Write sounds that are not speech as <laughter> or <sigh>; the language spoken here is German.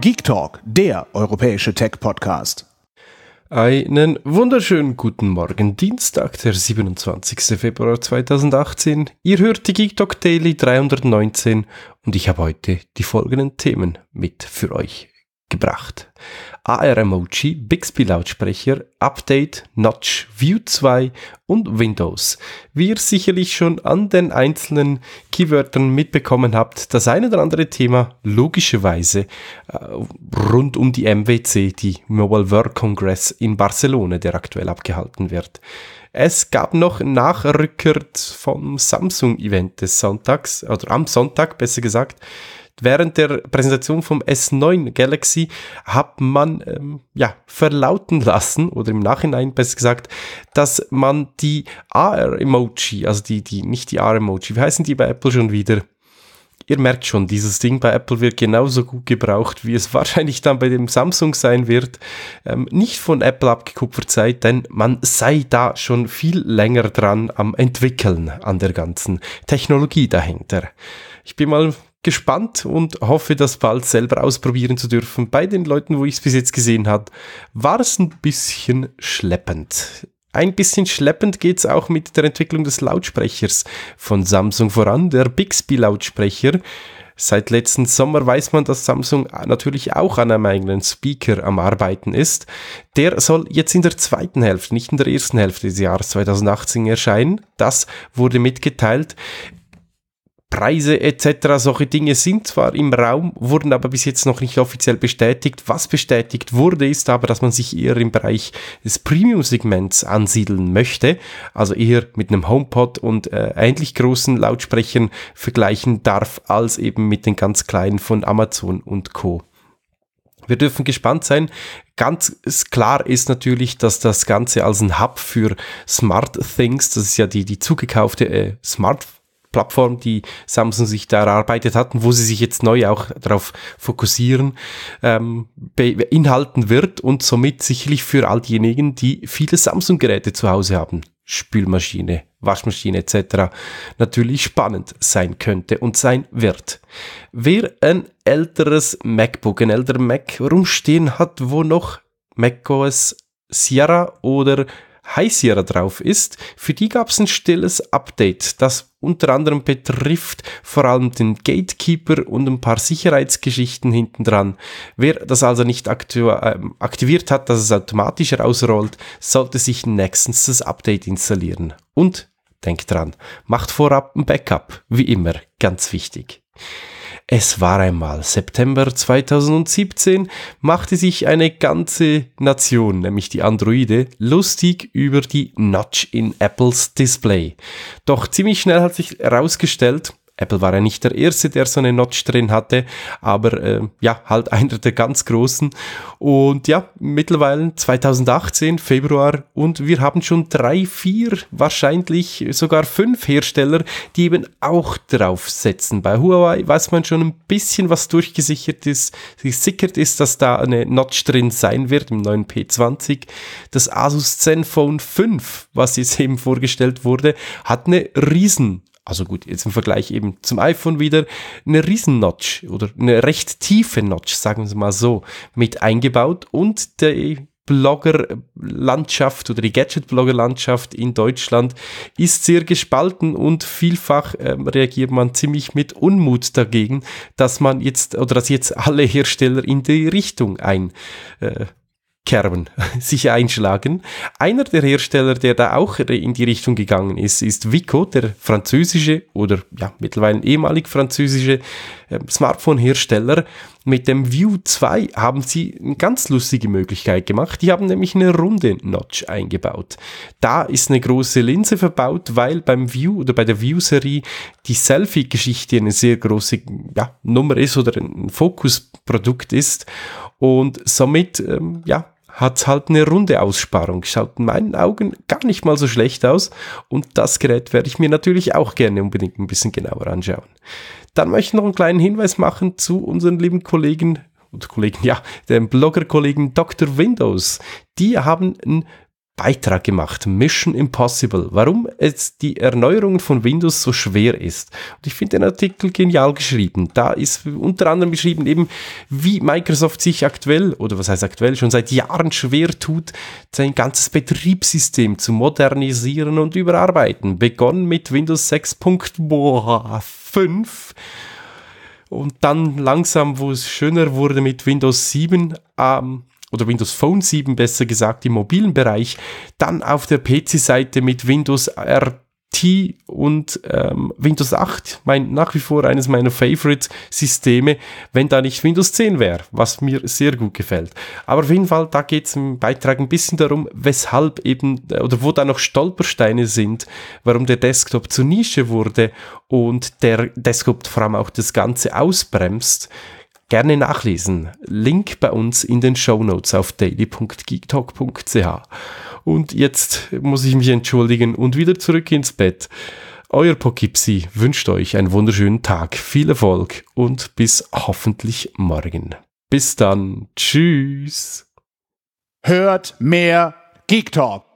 Geek Talk, der europäische Tech-Podcast. Einen wunderschönen guten Morgen, Dienstag, der 27. Februar 2018. Ihr hört die Geek Talk Daily 319 und ich habe heute die folgenden Themen mit für euch gebracht. AR-Emoji, Bixby-Lautsprecher, Update, Notch, View 2 und Windows. Wie ihr sicherlich schon an den einzelnen Keywörtern mitbekommen habt, das eine oder andere Thema logischerweise äh, rund um die MWC, die Mobile World Congress in Barcelona, der aktuell abgehalten wird. Es gab noch Nachrücker vom Samsung-Event des Sonntags, oder am Sonntag besser gesagt. Während der Präsentation vom S9 Galaxy hat man ähm, ja, verlauten lassen oder im Nachhinein besser gesagt, dass man die AR-Emoji, also die, die, nicht die AR-Emoji, wie heißen die bei Apple schon wieder? Ihr merkt schon, dieses Ding bei Apple wird genauso gut gebraucht, wie es <laughs> wahrscheinlich dann bei dem Samsung sein wird. Ähm, nicht von Apple abgekupfert seid, denn man sei da schon viel länger dran am Entwickeln an der ganzen Technologie dahinter. Ich bin mal gespannt und hoffe, das bald selber ausprobieren zu dürfen. Bei den Leuten, wo ich es bis jetzt gesehen habe, war es ein bisschen schleppend. Ein bisschen schleppend geht es auch mit der Entwicklung des Lautsprechers von Samsung voran, der Bixby-Lautsprecher. Seit letzten Sommer weiß man, dass Samsung natürlich auch an einem eigenen Speaker am Arbeiten ist. Der soll jetzt in der zweiten Hälfte, nicht in der ersten Hälfte des Jahres 2018 erscheinen. Das wurde mitgeteilt. Preise etc. Solche Dinge sind zwar im Raum, wurden aber bis jetzt noch nicht offiziell bestätigt. Was bestätigt wurde, ist aber, dass man sich eher im Bereich des Premium-Segments ansiedeln möchte. Also eher mit einem HomePod und äh, ähnlich großen Lautsprechern vergleichen darf, als eben mit den ganz kleinen von Amazon und Co. Wir dürfen gespannt sein. Ganz klar ist natürlich, dass das Ganze als ein Hub für Smart Things, das ist ja die, die zugekaufte äh, Smart Plattform, die Samsung sich da erarbeitet hat und wo sie sich jetzt neu auch darauf fokussieren, ähm, beinhalten wird und somit sicherlich für all diejenigen, die viele Samsung-Geräte zu Hause haben, Spülmaschine, Waschmaschine etc. natürlich spannend sein könnte und sein wird. Wer ein älteres MacBook, ein älterer Mac rumstehen hat, wo noch macOS Sierra oder Heißierer drauf ist, für die gab es ein stilles Update, das unter anderem betrifft vor allem den Gatekeeper und ein paar Sicherheitsgeschichten hinten dran. Wer das also nicht ähm, aktiviert hat, dass es automatisch rausrollt, sollte sich nächstens das Update installieren. Und denkt dran, macht vorab ein Backup, wie immer, ganz wichtig. Es war einmal September 2017, machte sich eine ganze Nation, nämlich die Androide, lustig über die Notch in Apples Display. Doch ziemlich schnell hat sich herausgestellt, Apple war ja nicht der erste, der so eine Notch drin hatte, aber äh, ja, halt einer der ganz großen. Und ja, mittlerweile 2018, Februar, und wir haben schon drei, vier, wahrscheinlich sogar fünf Hersteller, die eben auch draufsetzen. Bei Huawei weiß man schon ein bisschen, was durchgesichert ist, gesickert ist, dass da eine Notch drin sein wird im neuen P20. Das Asus Zenfone 5, was jetzt eben vorgestellt wurde, hat eine riesen also gut, jetzt im Vergleich eben zum iPhone wieder eine Riesen-Notch oder eine recht tiefe Notch, sagen wir mal so, mit eingebaut und die Blogger-Landschaft oder die Gadget-Blogger-Landschaft in Deutschland ist sehr gespalten und vielfach ähm, reagiert man ziemlich mit Unmut dagegen, dass man jetzt oder dass jetzt alle Hersteller in die Richtung ein äh, Kerben <laughs> sich einschlagen. Einer der Hersteller, der da auch in die Richtung gegangen ist, ist Vico, der französische oder ja, mittlerweile ehemalig französische äh, Smartphone-Hersteller. Mit dem View 2 haben sie eine ganz lustige Möglichkeit gemacht. Die haben nämlich eine runde Notch eingebaut. Da ist eine große Linse verbaut, weil beim View oder bei der View-Serie die Selfie-Geschichte eine sehr große ja, Nummer ist oder ein Fokusprodukt ist. Und somit, ähm, ja, hat halt eine runde Aussparung. Schaut in meinen Augen gar nicht mal so schlecht aus. Und das Gerät werde ich mir natürlich auch gerne unbedingt ein bisschen genauer anschauen. Dann möchte ich noch einen kleinen Hinweis machen zu unseren lieben Kollegen und Kollegen, ja, dem Blogger-Kollegen Dr. Windows. Die haben ein Beitrag gemacht. Mission Impossible. Warum es die Erneuerung von Windows so schwer ist. Und ich finde den Artikel genial geschrieben. Da ist unter anderem beschrieben eben, wie Microsoft sich aktuell, oder was heißt aktuell, schon seit Jahren schwer tut, sein ganzes Betriebssystem zu modernisieren und überarbeiten. Begonnen mit Windows 6.5 und dann langsam, wo es schöner wurde mit Windows 7, ähm, oder Windows Phone 7 besser gesagt im mobilen Bereich, dann auf der PC-Seite mit Windows RT und ähm, Windows 8, mein, nach wie vor eines meiner Favorite-Systeme, wenn da nicht Windows 10 wäre, was mir sehr gut gefällt. Aber auf jeden Fall, da geht es im Beitrag ein bisschen darum, weshalb eben äh, oder wo da noch Stolpersteine sind, warum der Desktop zur Nische wurde und der Desktop vor allem auch das Ganze ausbremst gerne nachlesen. Link bei uns in den Show Notes auf daily.geektalk.ch. Und jetzt muss ich mich entschuldigen und wieder zurück ins Bett. Euer Poughkeepsie wünscht euch einen wunderschönen Tag, viel Erfolg und bis hoffentlich morgen. Bis dann, tschüss. Hört mehr Geek Talk.